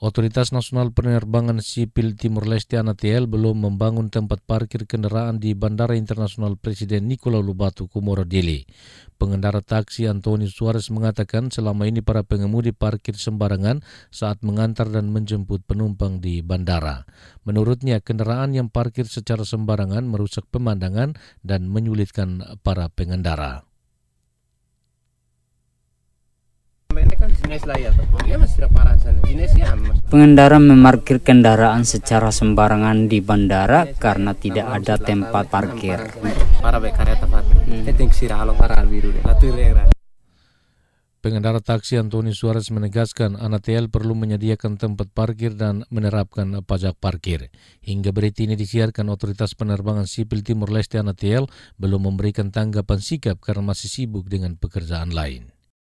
Otoritas Nasional Penerbangan Sipil Timur Leste ANATL belum membangun tempat parkir kendaraan di Bandara Internasional Presiden Nikola Lubatu, Kumoro Dili. Pengendara taksi Antoni Suarez mengatakan selama ini para pengemudi parkir sembarangan saat mengantar dan menjemput penumpang di bandara. Menurutnya, kendaraan yang parkir secara sembarangan merusak pemandangan dan menyulitkan para pengendara. Ini kan jenis layar, dia masih parah sana. Jenis Pengendara memarkir kendaraan secara sembarangan di bandara karena tidak ada tempat parkir. Hmm. Pengendara taksi Antoni Suarez menegaskan Anatel perlu menyediakan tempat parkir dan menerapkan pajak parkir. Hingga berita ini disiarkan, Otoritas Penerbangan Sipil Timur Leste Anatel belum memberikan tanggapan sikap karena masih sibuk dengan pekerjaan lain.